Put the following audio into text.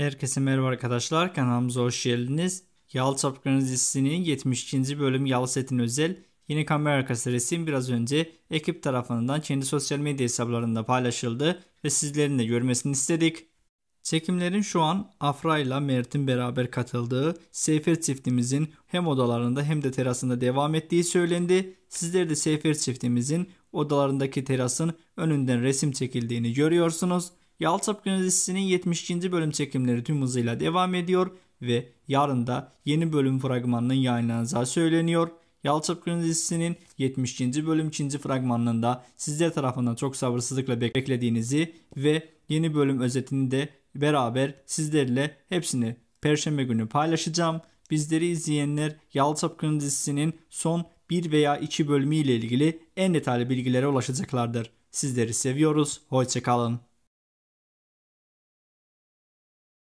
Herkese merhaba arkadaşlar. Kanalımıza hoş geldiniz. Yal Çapkınız dizisinin 72. bölüm Yal Setin Özel yeni kamera arkası resim biraz önce ekip tarafından kendi sosyal medya hesaplarında paylaşıldı ve sizlerin de görmesini istedik. Çekimlerin şu an Afra ile Mert'in beraber katıldığı Seyfer çiftimizin hem odalarında hem de terasında devam ettiği söylendi. Sizler de Seyfer çiftimizin odalarındaki terasın önünden resim çekildiğini görüyorsunuz. Yalçap dizisinin 72. bölüm çekimleri tüm hızıyla devam ediyor ve yarın da yeni bölüm fragmanının yayınlanacağı söyleniyor. Yalçap dizisinin 72. bölüm 2. fragmanında sizler tarafından çok sabırsızlıkla beklediğinizi ve yeni bölüm özetini de beraber sizlerle hepsini Perşembe günü paylaşacağım. Bizleri izleyenler Yalçap dizisinin son 1 veya 2 bölümü ile ilgili en detaylı bilgilere ulaşacaklardır. Sizleri seviyoruz. Hoşçakalın.